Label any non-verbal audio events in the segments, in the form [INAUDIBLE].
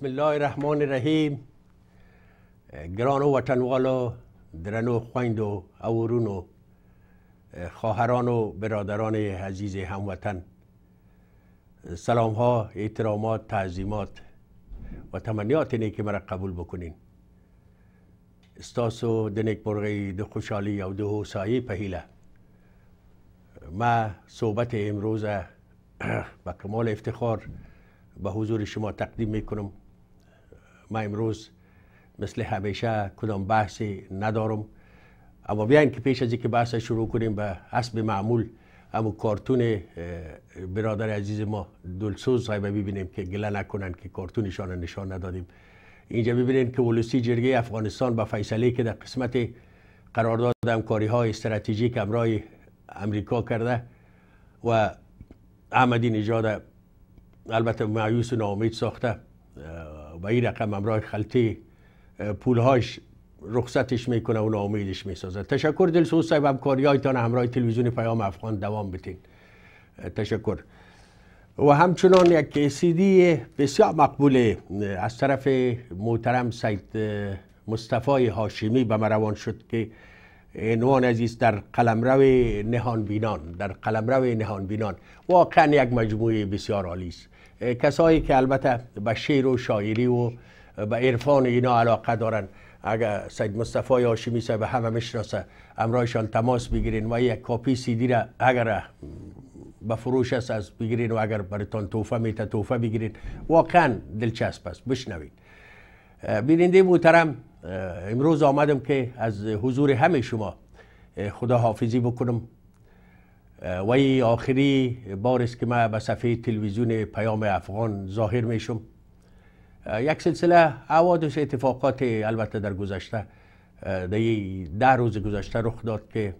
بسم الله الرحمن الرحیم گرانو و درنو و او و خواهران و برادران عزیز هموطن سلام ها اعترامات، تعظیمات و تمنیات اینه که مرا قبول بکنین استاسو دنک برغی دو خوشحالی او دو حسایی پهیله ما صحبت امروز با کمال افتخار به حضور شما تقدیم میکنم ما امروز مثل همیشه کدام بحثی ندارم اما بیاین که پیش از اینکه بحث شروع کنیم به حسب معمول اما کارتون برادر عزیز ما دلسوز صاحبه ببینیم که گله نکنن که کارتونشان نشان ندادیم اینجا ببینید که ولوسی جرگه افغانستان با فیصله که در قسمت قرارداد کاری های استراتژیک امرای امریکا کرده و احمدی نژاد البته معیوس و ناامید ساخته با این رقم همراه خلطه پولهاش رخصتش میکنه و ناامیدش میسازه تشکر دلسوز صاحب همکاری هایتان همراه تلویزیون پیام افغان دوام بتین تشکر و همچنان یک سیدی بسیار مقبول از طرف محترم سید مصطفی هاشمی به روان شد که عنوان عزیز در قلمرو نهان بینان در قلمرو نهان بینان واقعا یک مجموعه بسیار عالی است کسایی که البته به شعر و شاعری و به عرفان اینا علاقه دارن اگر سید مصطفی هاشمی صاحب همه میشناسه امرایشان تماس بگیرین و یک کاپی سیدی را اگر به فروش است از بگیرین و اگر براتان توفه میته توفه بگیرین واقعا دلچسب است بشنوید بیننده محترم امروز آمدم که از حضور همه شما خداحافظی بکنم و ای آخری بار است که من به صفحه تلویزیون پیام افغان ظاهر میشم یک سلسله حوادث اتفاقات البته در گذشته در ده روز گذشته رخ داد که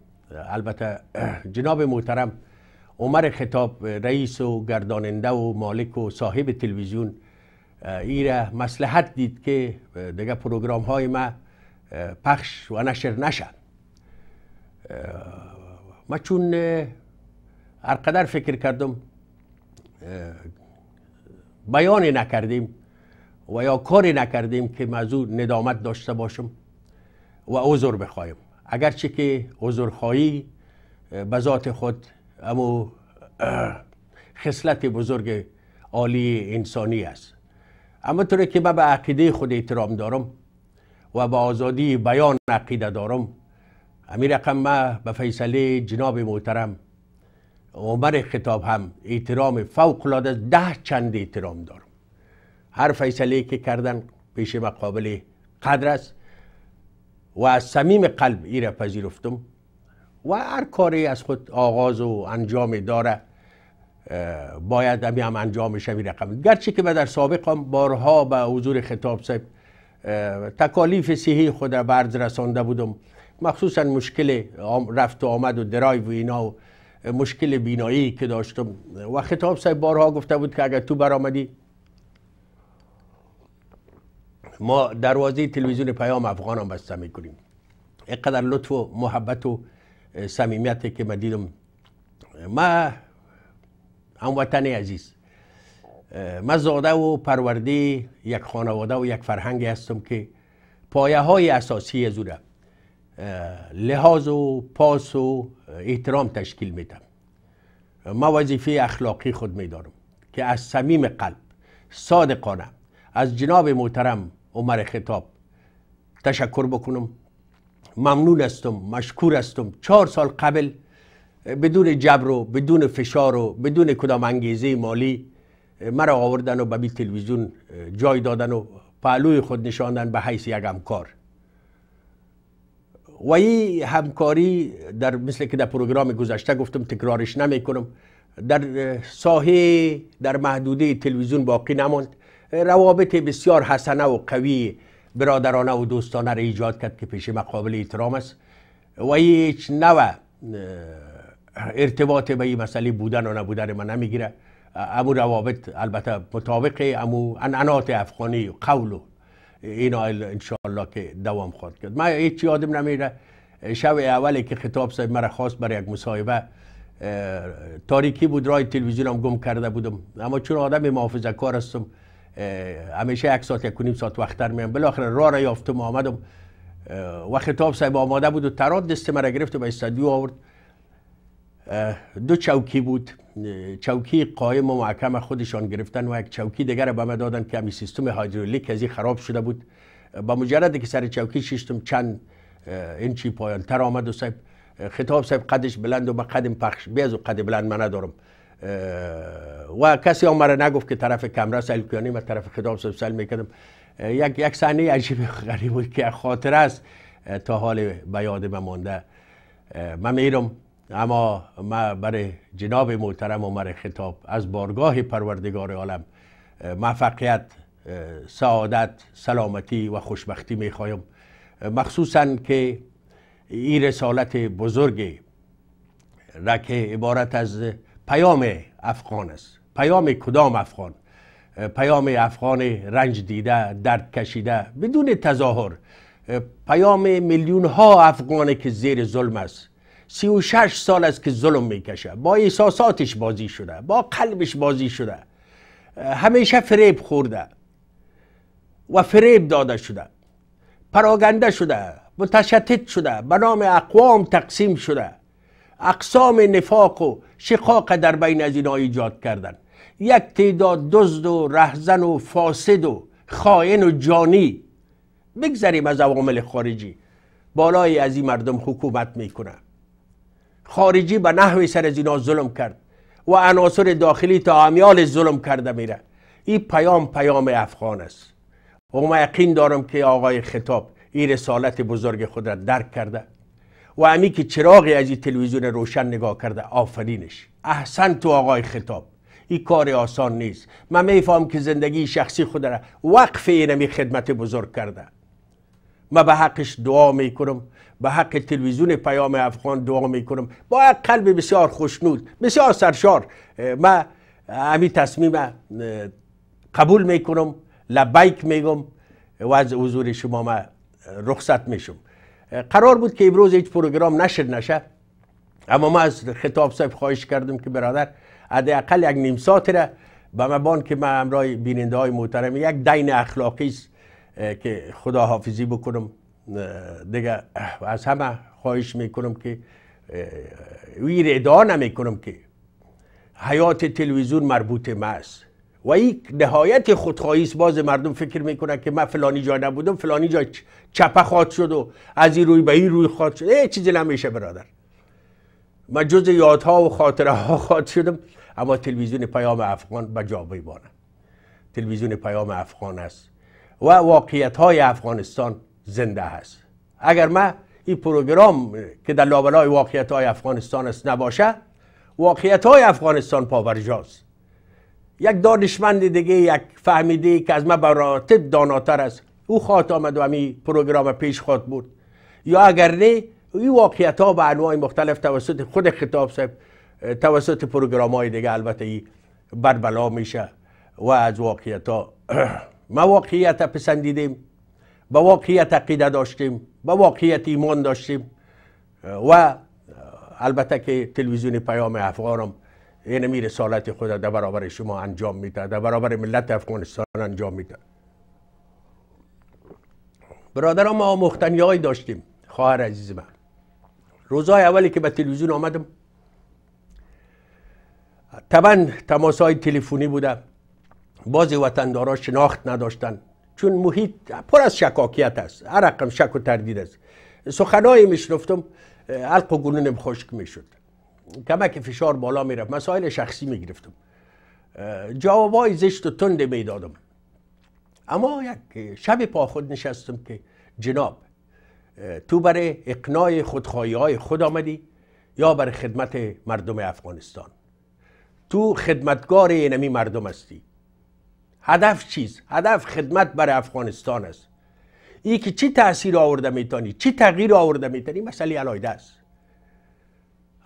البته جناب محترم عمر خطاب رئیس و گرداننده و مالک و صاحب تلویزیون ایره مسلحت دید که دیگه پروگرام های ما پخش و نشر نشد. ما چون هر قدر فکر کردم بیان نکردیم و یا کاری نکردیم که موضوع ندامت داشته باشم و عذر بخوایم اگرچه که عذرخواهی به ذات خود اما خصلت بزرگ عالی انسانی است اما طوری که من به عقیده خود احترام دارم و به آزادی بیان عقیده دارم امیر رقم من به فیصله جناب محترم عمر خطاب هم احترام فوق العاده ده چند احترام دارم هر فیصله که کردن پیش مقابل قدر است و از صمیم قلب ای را پذیرفتم و هر کاری از خود آغاز و انجام داره باید امی هم انجام شوی رقم گرچه که من در هم بارها به حضور خطاب صاحب تکالیف صحی خود را برز رسانده بودم مخصوصا مشکل رفت و آمد و درایو و اینا و مشکل بینایی که داشتم و خطاب صاحب بارها گفته بود که اگر تو برآمدی ما دروازه تلویزیون پیام افغان هم بسته میکنیم اینقدر لطف و محبت و صمیمیت که من دیدم ما وطن عزیز ما زاده و پرورده یک خانواده و یک فرهنگ هستم که پایه های اساسی زوره لحاظ و پاس و احترام تشکیل میدم ما وظیفه اخلاقی خود میدارم که از صمیم قلب صادقانه از جناب محترم عمر خطاب تشکر بکنم ممنون هستم مشکور هستم چهار سال قبل بدون جبر و بدون فشار و بدون کدام انگیزه مالی مرا آوردن و به تلویزیون جای دادن و پهلوی خود نشاندن به حیث یک همکار و این همکاری در مثل که در پروگرام گذشته گفتم تکرارش نمی کنم در ساحه در محدوده تلویزیون باقی نماند روابط بسیار حسنه و قوی برادرانه و دوستانه را ایجاد کرد که پیش مقابل احترام است و هیچ نوع ارتباط به این مسئله بودن و نبودن من نمیگیره امو روابط البته مطابق امو انعنات افغانی و قول این انشالله که دوام خواهد کرد من هیچ یادم نمیره شب اولی که خطاب صاحب مرا خواست برای یک مصاحبه تاریکی بود رای تلویزیونم گم کرده بودم اما چون آدم محافظه کار هستم همیشه یک ساعت یک نیم ساعت وقت تر میام بالاخره راه را یافتم آمدم و خطاب صاحب آماده بود و تراد دست مرا گرفت و به استادیو آورد دو چوکی بود چوکی قایم و معکم خودشان گرفتن و یک چوکی دیگر به ما دادن که همی سیستم هایدرولیک ازی خراب شده بود با مجرد که سر چوکی شیشتم چند اینچی پایان تر آمد و صاحب خطاب صاحب قدش بلند و با قدم پخش بیاز و قد بلند من ندارم و کسی هم مرا نگفت که طرف کمره سل و طرف خطاب صاحب سل میکردم یک یک صحنه عجیب غریب بود که خاطر است تا حال به یاد مانده من میرم اما ما برای جناب محترم عمر خطاب از بارگاه پروردگار عالم موفقیت سعادت سلامتی و خوشبختی میخوایم مخصوصا که این رسالت بزرگی را که عبارت از پیام افغان است پیام کدام افغان پیام افغان رنج دیده درد کشیده بدون تظاهر پیام میلیون ها افغانی که زیر ظلم است سی شش سال است که ظلم میکشه با احساساتش بازی شده با قلبش بازی شده همیشه فریب خورده و فریب داده شده پراگنده شده متشتت شده به نام اقوام تقسیم شده اقسام نفاق و شقاق در بین از اینا ایجاد کردن یک تعداد دزد و رهزن و فاسد و خائن و جانی بگذریم از عوامل خارجی بالای از این مردم حکومت میکنه خارجی به نحوی سر از اینا ظلم کرد و عناصر داخلی تا امیال ظلم کرده میره این پیام پیام افغان است و ما یقین دارم که آقای خطاب این رسالت بزرگ خود را درک کرده و امی که چراغی از این تلویزیون روشن نگاه کرده آفرینش احسن تو آقای خطاب این کار آسان نیست من میفهم که زندگی شخصی خود را وقف اینمی خدمت بزرگ کرده من به حقش دعا میکنم به حق تلویزیون پیام افغان دعا میکنم با یک قلب بسیار خوشنود بسیار سرشار من همین تصمیم قبول می کنم لبیک میگم و از حضور شما من رخصت میشم قرار بود که امروز هیچ پروگرام نشد نشه اما ما از خطاب صاحب خواهش کردم که برادر حداقل یک نیم ساعت را به که من همراه بیننده های محترم یک دین اخلاقی است که خدا حافظی بکنم دیگه از همه خواهش میکنم که ویر ادعا نمیکنم که حیات تلویزیون مربوط ما است و یک نهایت خودخواهی است باز مردم فکر میکنن که من فلانی جا نبودم فلانی جا چپه خواد شد و از این روی به این روی خواد شد هیچ چیزی نمیشه برادر من جز یادها و خاطره ها خواد شدم اما تلویزیون پیام افغان به جا تلویزیون پیام افغان است و واقعیت های افغانستان زنده هست اگر ما این پروگرام که در لابلای واقعیت های افغانستان است نباشه واقعیت های افغانستان پاورجاست یک دانشمند دیگه یک فهمیده که از ما براتب داناتر است او خواهد آمد و همی پروگرام پیش خواهد بود یا اگر نه این واقعیت ها به انواع مختلف توسط خود خطاب صاحب توسط پروگرام های دیگه البته ای بربلا میشه و از واقعیت ها [CLEARS THROAT] ما واقعیت پسندیدیم به واقعیت عقیده داشتیم به واقعیت ایمان داشتیم و البته که تلویزیون پیام افغانم این یعنی رسالت خود در برابر شما انجام میده در برابر ملت افغانستان انجام میده برادران ما مختنی های داشتیم خواهر عزیز من روزای اولی که به تلویزیون آمدم طبعا تماس های تلفونی بوده بعضی وطندارا شناخت نداشتن چون محیط پر از شکاکیت است هر رقم شک و تردید است سخنایی میشنفتم حلق و گلونم خشک میشد کمک فشار بالا میرفت مسائل شخصی میگرفتم جوابای زشت و تند میدادم اما یک شب پا خود نشستم که جناب تو برای اقناع خودخواهی های خود آمدی یا برای خدمت مردم افغانستان تو خدمتگار اینمی مردم هستی هدف چیز، هدف خدمت برای افغانستان است این که چی تاثیر آورده میتانی چی تغییر آورده میتانی مسئله علایده است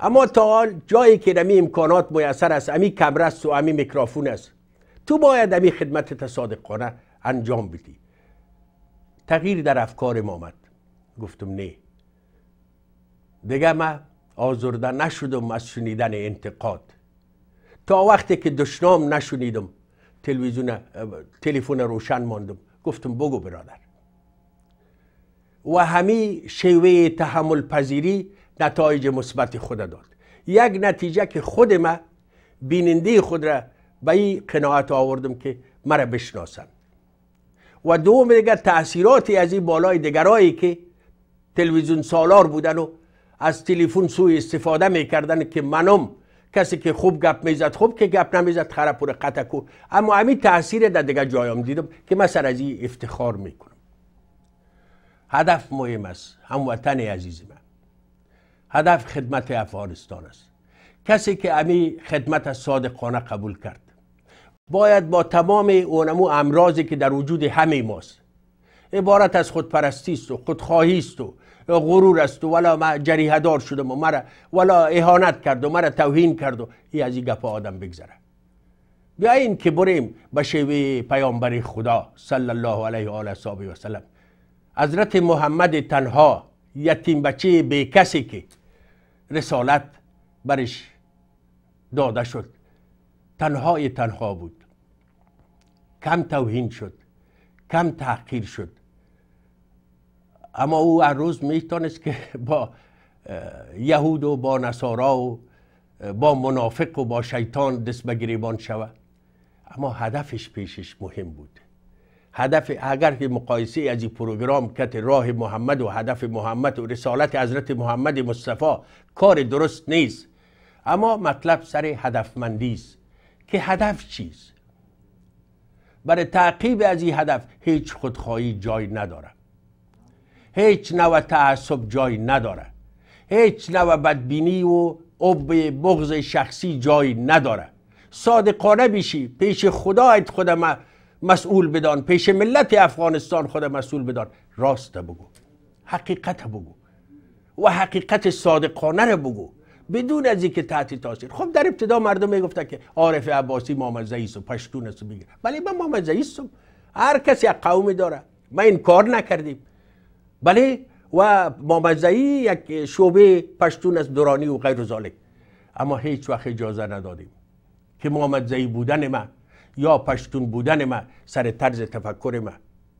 اما تا حال جایی که رمی امکانات میسر است امی کمره است و امی میکروفون است تو باید امی خدمت تصادقانه انجام بدی تغییر در افکار ما آمد گفتم نه دیگه من آزرده نشدم از شنیدن انتقاد تا وقتی که دشنام نشنیدم تلویزیون تلفن روشن ماندم گفتم بگو برادر و همی شیوه تحمل پذیری نتایج مثبت خود داد یک نتیجه که خود ما بیننده خود را به این قناعت آوردم که مرا بشناسند و دوم دیگر تاثیراتی از این بالای دیگرایی که تلویزیون سالار بودن و از تلفن سوی استفاده میکردن که منم کسی که خوب گپ میزد خوب که گپ نمیزد خرپور کو. اما همین تاثیر در دیگه جایام دیدم که من سر از این افتخار میکنم هدف مهم است هموطن عزیز من هدف خدمت افغانستان است کسی که امی خدمت صادقانه قبول کرد باید با تمام اونمو امراضی که در وجود همه ماست عبارت از خودپرستی است و خودخواهی است و غرور است و ولا جریه دار شدم و مرا ولا اهانت کرد و مرا توهین کرد و ای از این گپ آدم بگذره بیاین که بریم به شیوه پیامبر خدا صلی الله علیه و آله و وسلم حضرت محمد تنها یتیم بچه به کسی که رسالت برش داده شد تنهای تنها بود کم توهین شد کم تحقیر شد اما او روز میتونست که با یهود و با نصارا و با منافق و با شیطان دست به گریبان شود اما هدفش پیشش مهم بود هدف اگر که مقایسه از این پروگرام کت راه محمد و هدف محمد و رسالت حضرت محمد مصطفی کار درست نیست اما مطلب سر هدفمندی است که هدف چیست برای تعقیب از این هدف هیچ خودخواهی جای ندارد هیچ نوع تعصب جای نداره هیچ نوع بدبینی و عب بغض شخصی جای نداره صادقانه بیشی پیش خدایت خودم مسئول بدان پیش ملت افغانستان خود مسئول بدان راست بگو حقیقت بگو و حقیقت صادقانه رو بگو بدون از اینکه تحت تاثیر خب در ابتدا مردم میگفتن که عارف عباسی محمد زئیس و پشتون است بگیر ولی من محمد زئیسم هر کسی یک قومی داره ما این کار نکردیم بله و مامزعی یک شعبه پشتون از دورانی و غیر ذالک اما هیچ وقت اجازه ندادیم که مامزعی بودن من یا پشتون بودن من سر طرز تفکر من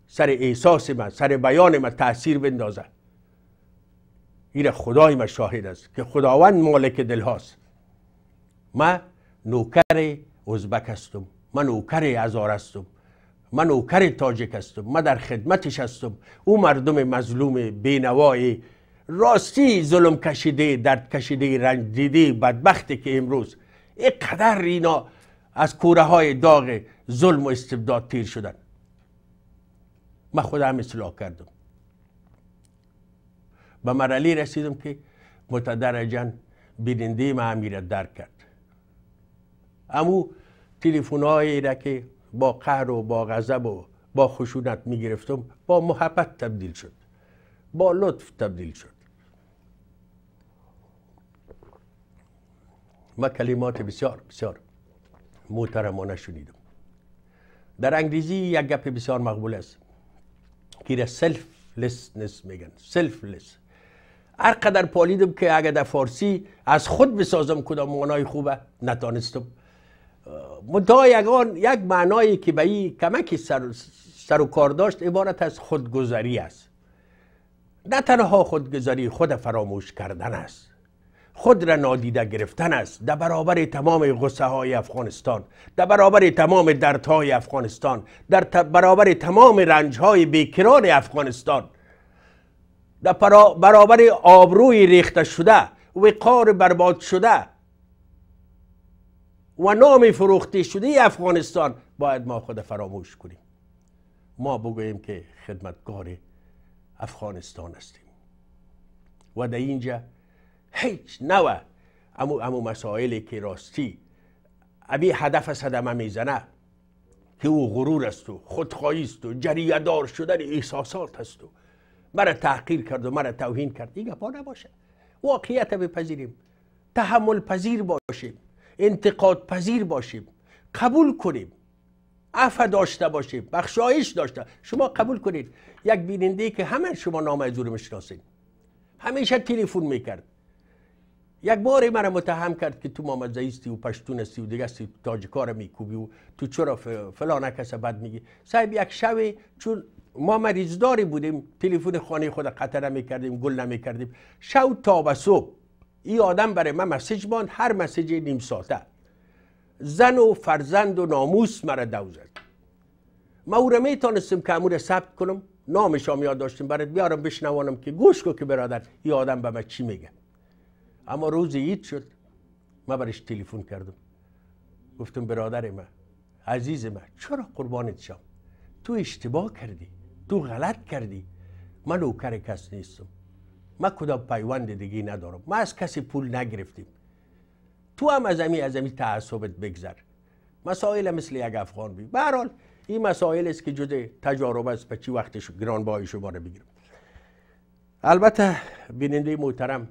سر احساس من سر بیان ما تاثیر بندازه این خدای ما شاهد است که خداوند مالک دل هاست من نوکر ازبک هستم من نوکر ازار هستم من نوکر تاجک هستم من در خدمتش هستم او مردم مظلوم بینوای راستی ظلم کشیده درد کشیده رنج دیده بدبخته که امروز اینقدر اینا از کوره های داغ ظلم و استبداد تیر شدن من خودم اصلاح کردم به مرحله رسیدم که متدرجا بیننده ما را درک کرد امو تلفن را که با قهر و با غضب و با خشونت میگرفتم با محبت تبدیل شد با لطف تبدیل شد ما کلمات بسیار بسیار محترمانه شنیدم در انگلیسی یک گپ بسیار مقبول است که را سلفلسنس میگن سلفلس هرقدر پالیدم که اگر در فارسی از خود بسازم کدام معنای خوبه نتانستم منتها یک معنایی که به این کمک سر, و کار داشت عبارت از خودگذری است نه تنها خودگذری خود فراموش کردن است خود را نادیده گرفتن است در برابر تمام غصه های افغانستان در برابر تمام درد های افغانستان در برابر تمام رنج های بیکران افغانستان در برابر آبروی ریخته شده وقار برباد شده و نام فروخته شده افغانستان باید ما خود فراموش کنیم ما بگوییم که خدمتگار افغانستان هستیم و در اینجا هیچ نوه امو, امو مسائلی که راستی امی هدف از میزنه که او غرور است و خودخواهی است و دار شدن احساسات است و مرا تحقیر کرد و مرا توهین کرد دیگه پا نباشه واقعیت بپذیریم تحمل پذیر باشیم انتقاد پذیر باشیم قبول کنیم عفو داشته باشیم بخشایش داشته شما قبول کنید یک بیننده که همه شما نام از رو میشناسید همیشه تلفن میکرد یک بار مرا متهم کرد که تو زئیستی و پشتون هستی و دیگه هستی تاجکار میکوبی و تو چرا فلان کس بد میگی صاحب یک شب چون ما مریضداری بودیم تلفن خانه خود قطع نمیکردیم گل نمیکردیم شو تا به صبح این آدم برای من مسیج باند. هر مسیج نیم ساته. زن و فرزند و ناموس مرا دو زد ما او را تانستم که امور ثبت کنم نامش هم یاد داشتیم برات بیارم بشنوانم که گوش کو که برادر این آدم به من چی میگه اما روز عید شد ما برش تلفن کردم گفتم برادر من عزیز من چرا قربانت شم تو اشتباه کردی تو غلط کردی من نوکر کس نیستم ما کدام پیوند دیگه ندارم ما از کسی پول نگرفتیم تو هم از امی از امی تعصبت بگذر مسائل مثل یک افغان بی به این مسائل است که جز تجارب است به چی وقتش گران شما باره بگیرم البته بیننده محترم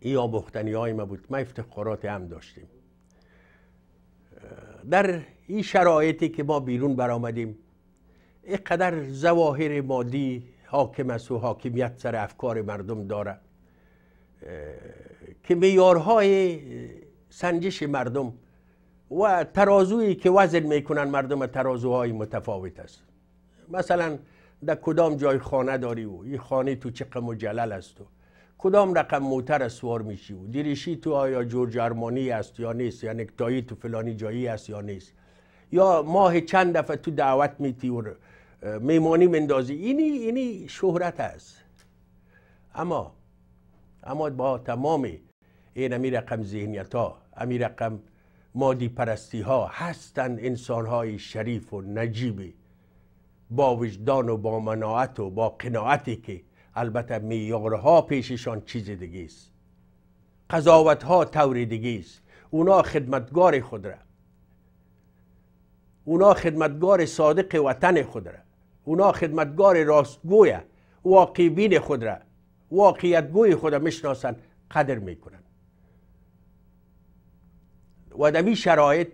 ای آبختنی های ما بود ما افتخارات هم داشتیم در این شرایطی که ما بیرون برآمدیم اینقدر زواهر مادی حاکم است و حاکمیت سر افکار مردم داره که میارهای سنجش مردم و ترازویی که وزن میکنن مردم ترازوهای متفاوت است مثلا در کدام جای خانه داری و این خانه تو چه قم و است و کدام رقم موتر سوار میشی و دیریشی تو آیا جورج آرمانی است یا نیست یا نکتایی تو فلانی جایی است یا نیست یا ماه چند دفعه تو دعوت میتی و میمانی مندازی اینی اینی شهرت است اما اما با تمام این امی رقم ذهنیت ها امی رقم مادی پرستی ها هستند انسان های شریف و نجیب با وجدان و با مناعت و با قناعتی که البته ها پیششان چیز دیگه است قضاوت ها طور دیگه است اونا خدمتگار خود را اونا خدمتگار صادق وطن خود را اونا خدمتگار راستگوی واقعبین خود را واقعیتگوی خود را میشناسند قدر میکنن و در شرایط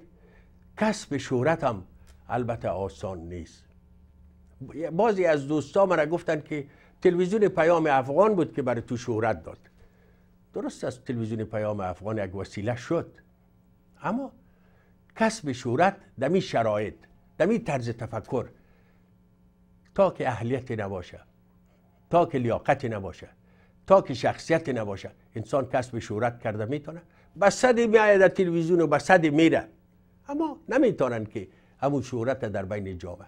کسب شهرت هم البته آسان نیست بعضی از دوستا مرا گفتن که تلویزیون پیام افغان بود که برای تو شهرت داد درست است تلویزیون پیام افغان یک وسیله شد اما کسب شهرت دمی شرایط دمی طرز تفکر تا که اهلیتی نباشه تا که لیاقتی نباشه تا که شخصیتی نباشه انسان کسب شهرت کرده میتونه به صد میاد در تلویزیون و به میره اما نمیتونن که همون شهرت در بین جامعه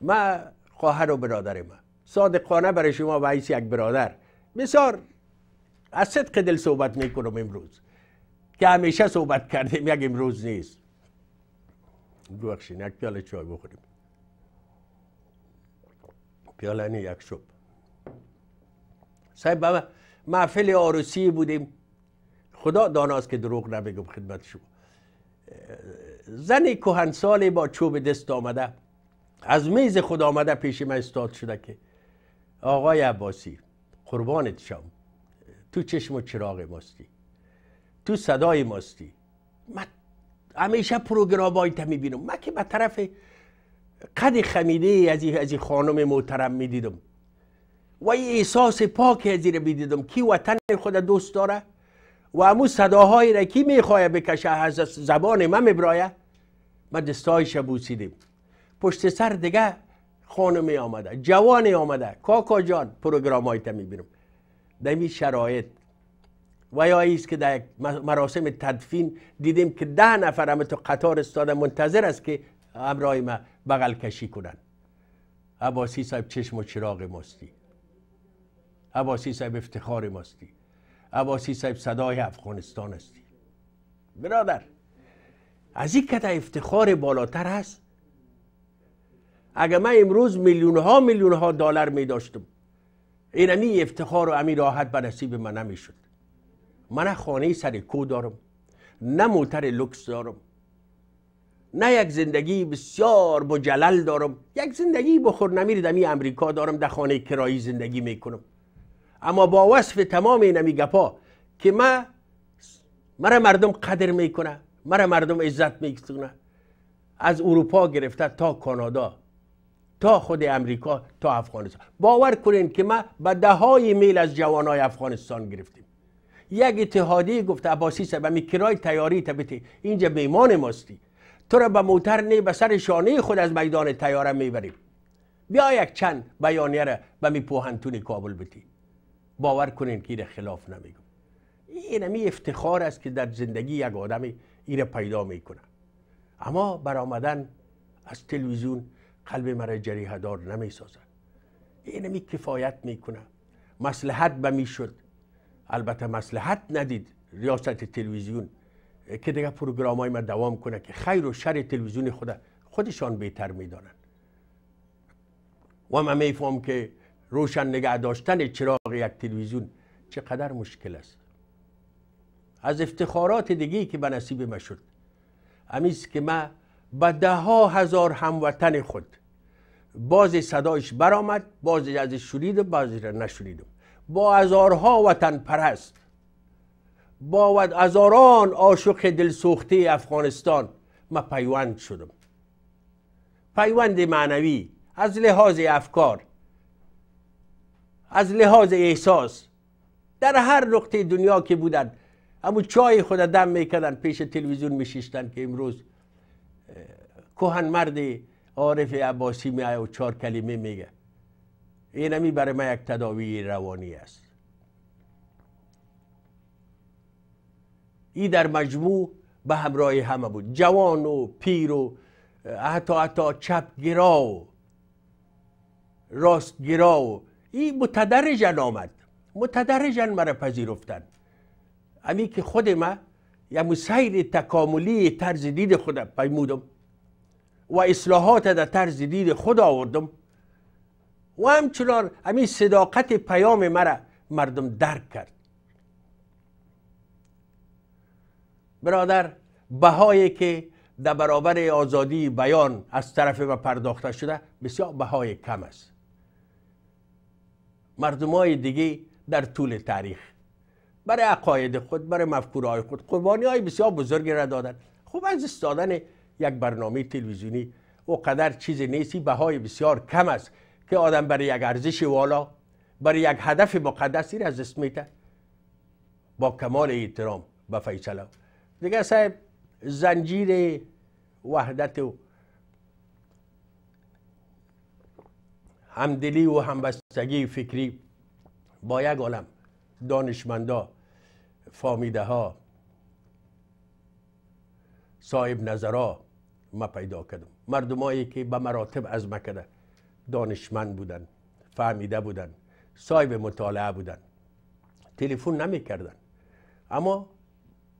من خواهر و برادر من صادقانه برای شما و یک برادر بسیار از صدق دل صحبت میکنم امروز که همیشه صحبت کردیم یک امروز نیست ببخشید یک پیاله چای بخوریم پیالن یک شب صاحب بابا محفل آروسی بودیم خدا داناست که دروغ نبگم خدمت شما زن کهنسالی با چوب دست آمده از میز خود آمده پیش من استاد شده که آقای عباسی قربانت شم تو چشم و چراغ ماستی تو صدای ماستی من همیشه پروگرام می میبینم من که به طرف قد خمیده از این خانم محترم دیدم و ای احساس پاک از میدیدم کی وطن خود دوست داره و امو صداهایی را کی خواهی بکشه از زبان من برایه من دستایش بوسیدیم پشت سر دیگه خانمی آمده جوانی آمده کاکا جان پروگرام می میبینم در این شرایط و یا ایست که در مراسم تدفین دیدیم که ده نفر همه تو قطار استاده منتظر است که همراه بغل کشی کنن عباسی صاحب چشم و چراغ ماستی عباسی صاحب افتخار ماستی عباسی صاحب صدای افغانستان هستی برادر از این کده افتخار بالاتر هست اگر من امروز میلیون ها میلیون ها دلار می داشتم اینمی افتخار و امی راحت به نصیب من نمی شد من خانه سر کو دارم نه موتر لکس دارم نه یک زندگی بسیار بجلل دارم یک زندگی بخور نمیر امریکا دارم در خانه کرایی زندگی میکنم اما با وصف تمام این گپا که من مرا مردم قدر میکنه مرا مردم عزت میکنه از اروپا گرفته تا کانادا تا خود امریکا تا افغانستان باور کنین که ما به های میل از جوانای افغانستان گرفتیم یک اتحادی گفت عباسی صاحب می کرای تیاری تا اینجا میمان ماستی تو به موتر نی به سر شانه خود از میدان تیاره میبریم بیا یک چند بیانیه را به می پوهنتون کابل بتی باور کنین که ایره خلاف نمیگم این می افتخار است که در زندگی یک آدم ایره پیدا میکنه اما برآمدن از تلویزیون قلب مرا جریه دار نمی سازد این کفایت میکنه مسلحت به میشد البته مسلحت ندید ریاست تلویزیون که دیگه پروگرام های ما دوام کنه که خیر و شر تلویزیون خود خودشان بهتر میدانند و من میفهم که روشن نگه داشتن چراغ یک تلویزیون چقدر مشکل است از افتخارات دیگه که به نصیب ما شد امیز که من به ده ها هزار هموطن خود باز صدایش برآمد باز ازش شنیدم را نشنیدم با هزارها وطن پرست باود هزاران عاشق دلسوخته افغانستان ما پیوند شدم پیوند معنوی از لحاظ افکار از لحاظ احساس در هر نقطه دنیا که بودن اما چای خود دم میکردن پیش تلویزیون میشیشتن که امروز کوهن مرد عارف عباسی میایه و چهار کلمه میگه اینمی برای من یک تداوی روانی است ای در مجموع به همراه همه بود جوان و پیر و حتی حتی چپگرا و راستگرا و ای متدرجن آمد متدرجن مرا پذیرفتن امی که خود ما یعنی سیر تکاملی طرز دید خودم پیمودم و اصلاحات در طرز دید خود آوردم و همچنان امی صداقت پیام مرا مردم درک کرد برادر بهایی که در برابر آزادی بیان از طرف ما پرداخته شده بسیار بهای کم است مردم های دیگه در طول تاریخ برای عقاید خود برای مفکوره های خود قربانی های بسیار بزرگی را دادن خوب از استادن یک برنامه تلویزیونی و قدر چیز نیستی بهای بسیار کم است که آدم برای یک ارزش والا برای یک هدف مقدسی را از اسمیته با کمال احترام به فیصله دیگه صاحب زنجیر وحدت و همدلی و همبستگی فکری با یک عالم دانشمندا فامیده ها صاحب نظرها ما پیدا کردم مردمایی که به مراتب از مکده دانشمند بودن فهمیده بودن صاحب مطالعه بودن تلفن نمی کردن. اما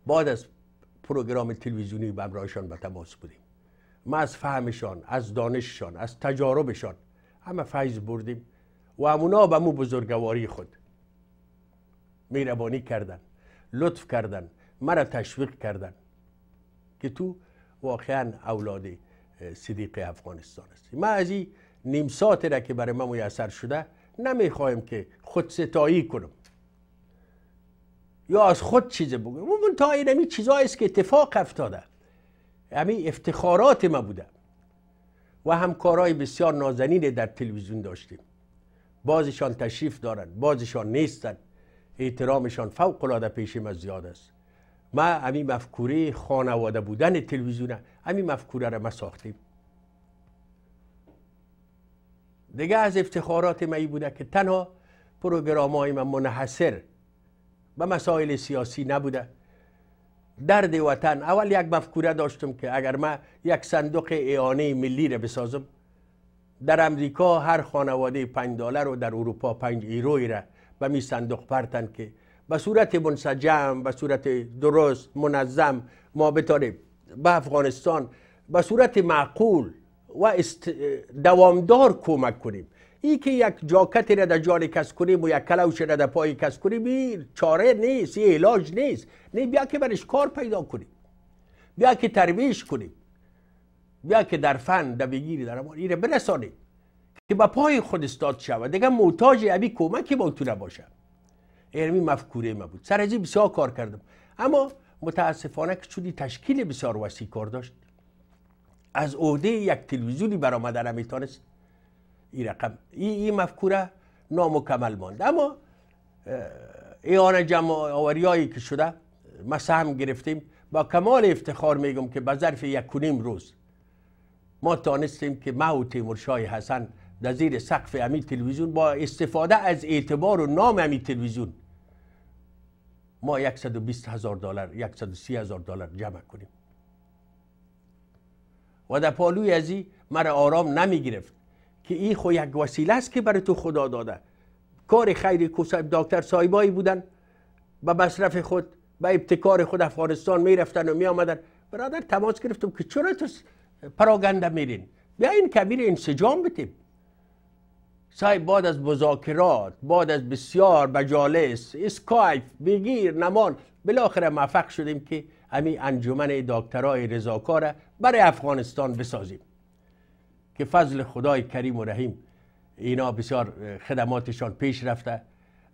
بعد از پروگرام تلویزیونی به همراهشان به تماس بودیم ما از فهمشان از دانششان از تجاربشان همه فیض بردیم و همونا به مو بزرگواری خود میربانی کردن لطف کردن مرا تشویق کردن که تو واقعا اولاد صدیق افغانستان هستی ما از این نیم ساعت را که برای ما میسر شده نمیخوایم که خود ستایی کنم یا از خود چیز بگویم اون تا این همی چیزهاییست که اتفاق افتاده همین افتخارات ما بوده و همکارهای بسیار نازنین در تلویزیون داشتیم بازشان تشریف دارند بازشان نیستند احترامشان فوق العاده پیش ما زیاد است ما همین مفکوره خانواده بودن تلویزیون همین مفکوره را ما ساختیم دیگه از افتخارات ما ای بوده که تنها پروگرام های منحصر به مسائل سیاسی نبوده درد وطن اول یک مفکوره داشتم که اگر ما یک صندوق ایانه ملی را بسازم در امریکا هر خانواده 5 دلار و در اروپا پنج ایروی را به می صندوق پرتن که به صورت منسجم به صورت درست منظم ما بتاریم به افغانستان به صورت معقول و دوامدار کمک کنیم ای که یک جاکتی را در جان کس کنیم و یک کلوش را در پای کس کنیم چاره نیست یه علاج نیست نه بیا که برش کار پیدا کنیم بیا که ترویش کنیم بیا که در فن در بگیری در امان این برسانیم که به پای خود استاد شود دیگه محتاج ابی کمکی با تو نباشه ارمی مفکوره ما بود سر از بسیار کار کردم اما متاسفانه که چودی تشکیل بسیار وسیع کار داشت از عهده یک تلویزیونی برآمده نمیتانست این رقم این ای مفکوره نامکمل ماند اما ایان جمع آوریایی که شده ما سهم گرفتیم با کمال افتخار میگم که به ظرف یک و نیم روز ما تانستیم که ما و تیمور شای حسن در زیر سقف امی تلویزیون با استفاده از اعتبار و نام امی تلویزیون ما 120 هزار دلار سی هزار دلار جمع کنیم و در پالوی ازی مرا آرام نمی گرفت که این خو یک وسیله است که برای تو خدا داده کار خیر دکتر سایبایی بودن به مصرف خود به ابتکار خود افغانستان می و می برادر تماس گرفتم که چرا تو پراگنده میرین این کبیر انسجام بتیم صاحب بعد از مذاکرات بعد از بسیار بجالس اسکایپ بگیر نمان بالاخره موفق شدیم که همین انجمن دکترای رضاکار برای افغانستان بسازیم که فضل خدای کریم و رحیم اینا بسیار خدماتشان پیش رفته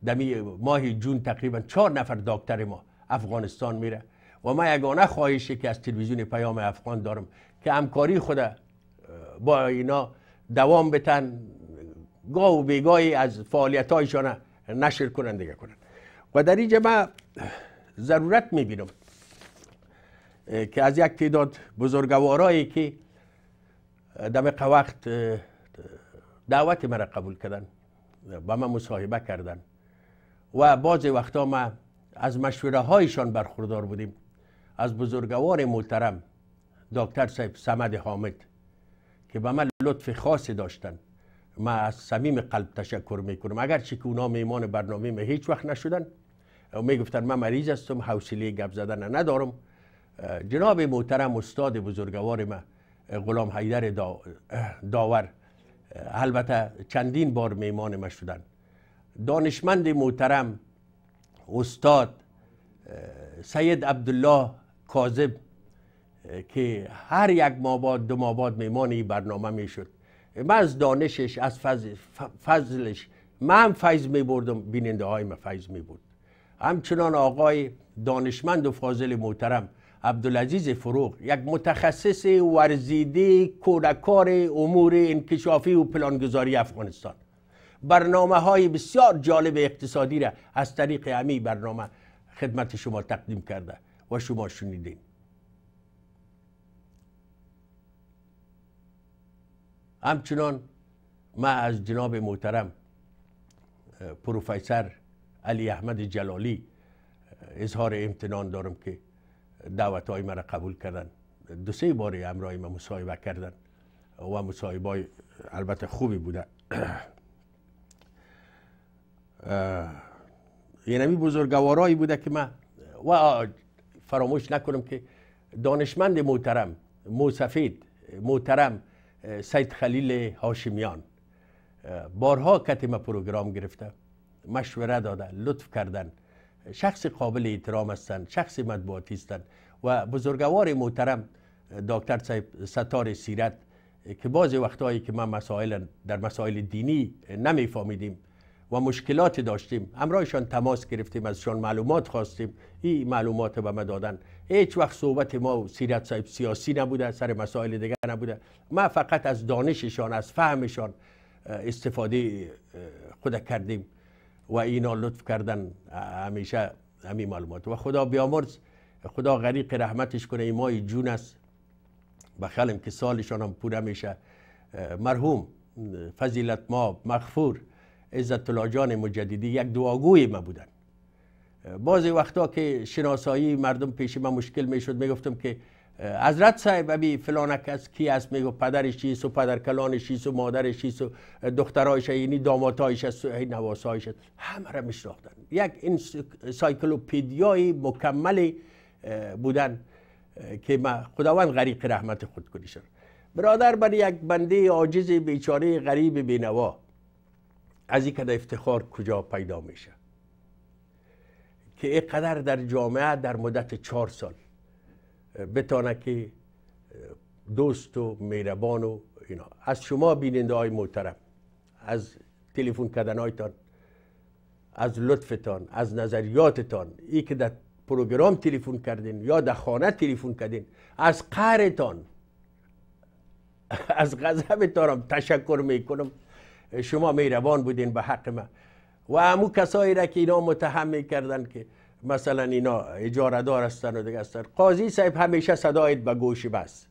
دمی ماه جون تقریبا چهار نفر دکتر ما افغانستان میره و من یگانه خواهشی که از تلویزیون پیام افغان دارم که همکاری خود با اینا دوام بتن گاه و بیگاهی از فعالیت هایشان نشر کنن دیگه کنن و در اینجا من ضرورت میبینم که از یک تعداد بزرگوارایی که دقیقا وقت دعوت مرا قبول کردن با من مصاحبه کردن و بعضی وقتا ما از مشوره هایشان برخوردار بودیم از بزرگوار محترم دکتر صاحب سمد حامد که به من لطف خاصی داشتن ما از صمیم قلب تشکر میکنم اگرچه که اونا میمان برنامه می هیچ وقت نشدن و میگفتن من مریض هستم حوصله گپ زدن ندارم جناب محترم استاد بزرگوار من غلام حیدر داور البته چندین بار میمان ما شدن دانشمند محترم استاد سید عبدالله کاذب که هر یک ماه بعد دو ماه بعد میمان این برنامه میشد من از دانشش از فضلش من فیض می بردم بیننده های من فیض می بود. همچنان آقای دانشمند و فاضل محترم عبدالعزیز فروغ یک متخصص ورزیده کودکار امور انکشافی و پلانگذاری افغانستان برنامه های بسیار جالب اقتصادی را از طریق امی برنامه خدمت شما تقدیم کرده و شما شنیدین همچنان ما از جناب محترم پروفسور علی احمد جلالی اظهار امتنان دارم که دعوت های مرا قبول کردن دو سه باری امرای ما مصاحبه کردن و مصاحبه البته خوبی بوده یعنی بزرگوارایی بوده که من و فراموش نکنم که دانشمند محترم موسفید محترم سید خلیل هاشمیان بارها کتیم پروگرام گرفته مشوره داده لطف کردن شخص قابل احترام هستند شخص مطبوعاتی هستند و بزرگوار محترم دکتر صاحب ستار سیرت که بعضی وقتهایی که ما مسائل در مسائل دینی نمیفهمیدیم و مشکلات داشتیم همراهشان تماس گرفتیم ازشان معلومات خواستیم این معلومات به ما دادن هیچ وقت صحبت ما و سیرت صاحب سیاسی نبوده سر مسائل دیگر نبوده ما فقط از دانششان از فهمشان استفاده خود کردیم و اینا لطف کردن همیشه همین معلومات و خدا بیامرز خدا غریق رحمتش کنه این مای جون است بخلم که سالشان هم پوره میشه مرحوم فضیلت ما مغفور عزت الله جان مجددی یک دعاگوی ما بودن بعضی وقتا که شناسایی مردم پیش ما مشکل میشد میگفتم که حضرت صاحب ابی فلانک از کی است میگو پدرش چیست و پدر کلانش چیست و مادرش چیست و دخترایش یعنی داماتایش است و نواسایش است همه را میشناختن یک این سایکلوپیدیای مکمل بودن که ما خداوند غریق رحمت خود کنیشن برادر بر یک بنده عاجز بیچاره غریب بینوا از این کده افتخار کجا پیدا میشه که اینقدر در جامعه در مدت چهار سال بتانه که دوست و مهربان و اینا از شما بیننده های محترم از تلفن کردن هایتان از لطفتان از نظریاتتان ای که در پروگرام تلفن کردین یا در خانه تلفن کردین از قهرتان از غضبتان هم تشکر میکنم شما مهربان بودین به حق من و امو کسایی را که اینا متهم کردن که مثلا اینا اجاردار هستن و دیگه هستن قاضی صاحب همیشه صدایت به گوش بس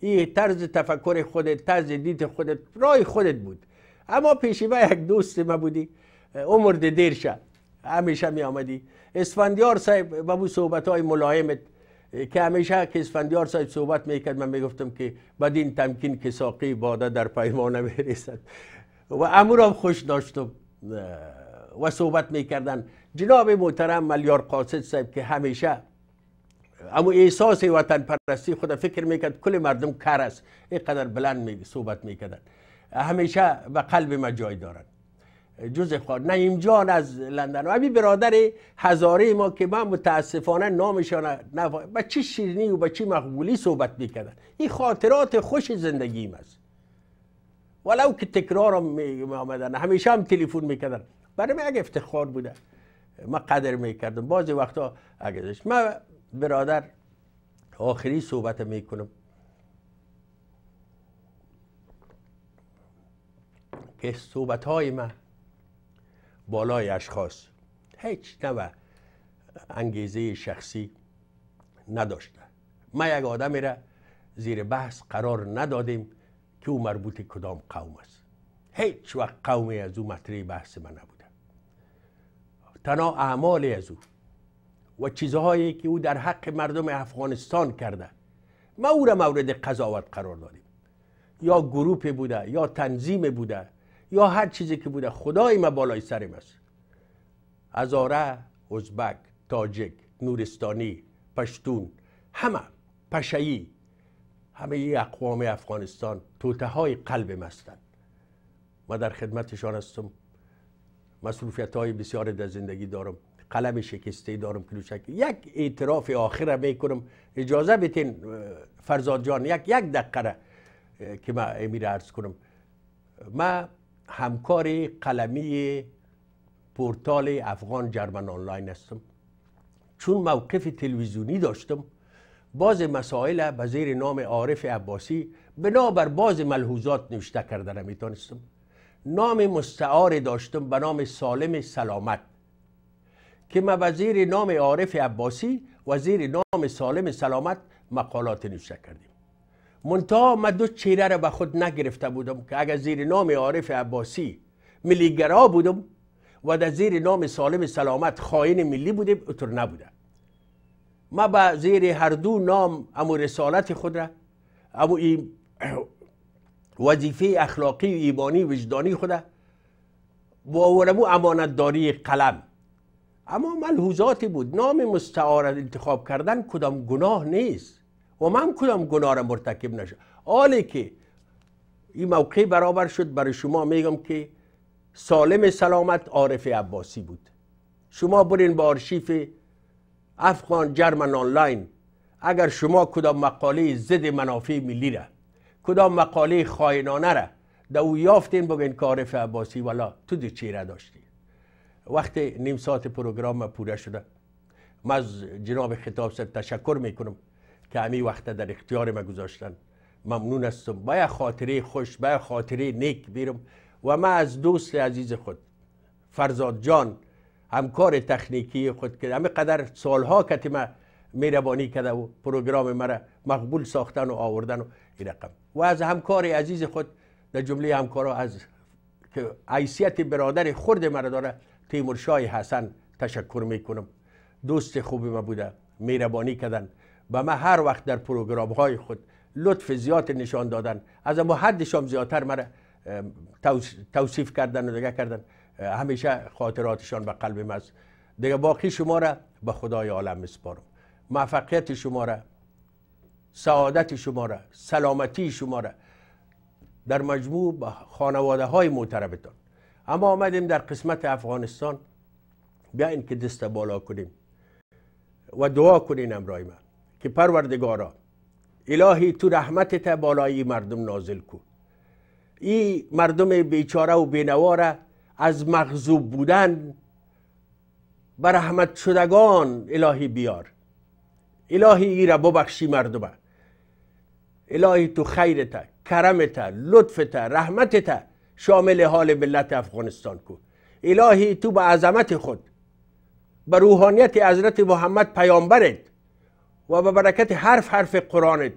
این طرز تفکر خودت طرز دید خودت رای خودت بود اما پیشیبه یک دوست ما بودی عمر دیر شد همیشه می آمدی اسفندیار صاحب با بو صحبت های ملایمت که همیشه که اسفندیار صاحب صحبت میکرد من میگفتم که بدین تمکین که ساقی باده در پیمانه میرسد و امورم خوش داشتم و صحبت میکردن جناب محترم ملیار قاصد صاحب که همیشه اما احساس وطن پرستی خود فکر میکرد کل مردم کر است اینقدر بلند می صحبت میکردن همیشه به قلب ما جای دارن جز خود نعیم جان از لندن و همین برادر هزاره ما که من متاسفانه نامشان نفا... با چی شیرنی و با چی مقبولی صحبت میکردن این خاطرات خوش زندگی است ولو که تکرار هم آمدن همیشه هم تلفن میکردن برای من اگه افتخار بوده ما قدر میکردم بعضی وقتا داشت من برادر آخری صحبت میکنم که صحبت های من بالای اشخاص هیچ نوع انگیزه شخصی نداشته ما یک آدمی را زیر بحث قرار ندادیم که او مربوط کدام قوم است هیچ وقت قومی از او مطرح بحث من نبود تنها اعمالی از او و چیزهایی که او در حق مردم افغانستان کرده ما او را مورد قضاوت قرار دادیم یا گروپ بوده یا تنظیم بوده یا هر چیزی که بوده خدای ما بالای سریم است ازاره، ازبک تاجک نورستانی پشتون همه پشایی همه اقوام افغانستان توته های قلب هستند و در خدمتشان هستم مصروفیت های بسیار در زندگی دارم قلم شکسته دارم کلوچک یک اعتراف آخر میکنم اجازه بتین فرزاد جان یک یک دقیقه که من امیر عرض کنم من همکار قلمی پورتال افغان جرمن آنلاین هستم چون موقف تلویزیونی داشتم باز مسائل به زیر نام عارف عباسی بنابر باز ملحوظات نوشته کردن میتونستم نام مستعار داشتم به نام سالم سلامت که ما وزیر نام عارف عباسی وزیر نام سالم سلامت مقالات نوشته کردیم منتها من دو چیره را به خود نگرفته بودم که اگر زیر نام عارف عباسی ملیگرا بودم و در زیر نام سالم سلامت خائن ملی بودیم اتر نبوده ما به زیر هر دو نام امو رسالت خود را امو وظیفه اخلاقی و ایمانی وجدانی خوده با ورمو داری قلم اما ملحوظاتی بود نام مستعار انتخاب کردن کدام گناه نیست و من کدام گناه را مرتکب نشد حالی که این موقع برابر شد برای شما میگم که سالم سلامت عارف عباسی بود شما برین به آرشیف افغان جرمن آنلاین اگر شما کدام مقاله زد منافع ملی را کدام مقاله خائنانه را در او یافتین بگین کارف عباسی والا تو دی چیره داشتی وقت نیم ساعت پروگرام پوره شده من از جناب خطاب سر تشکر میکنم که همین وقت در اختیار ما گذاشتن ممنون هستم با خاطره خوش با خاطره نیک بیرم و من از دوست عزیز خود فرزاد جان همکار تکنیکی خود که همه قدر سالها که میربانی کرده و پروگرام مرا مقبول ساختن و آوردن و این رقم و از همکار عزیز خود در جمله همکارا از که عیسیت برادر خرد مرا داره تیمور حسن تشکر میکنم دوست خوبی ما بوده میربانی کردن و ما هر وقت در پروگرام های خود لطف زیاد نشان دادن از اما شام زیادتر مرا توصیف کردن و دیگه کردن همیشه خاطراتشان به قلبم است دیگه باقی شما را به خدای عالم میسپارم موفقیت شما را سعادت شما را سلامتی شما را در مجموع به خانواده های معتربتان اما آمدیم در قسمت افغانستان بیاین که دست بالا کنیم و دعا کنین امرای ما که پروردگارا الهی تو تا بالایی مردم نازل کو ای مردم بیچاره و بینواره از مغزوب بودن به رحمت شدگان الهی بیار الهی ای را ببخشی مردمه الهی تو خیرت کرمت لطفت رحمتت شامل حال ملت افغانستان کو الهی تو به عظمت خود به روحانیت حضرت محمد پیامبرت و به برکت حرف حرف قرآنت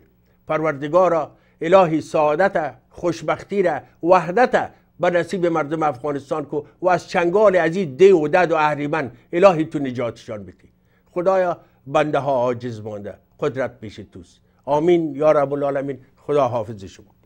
پروردگارا الهی سعادت خوشبختی را وحدت به نصیب مردم افغانستان کو و از چنگال عزیز دی و دد و اهریمن الهی تو نجاتشان بتی خدایا بنده ها عاجز مانده قدرت پیش توست آمین یا رب العالمین خدا حافظ شما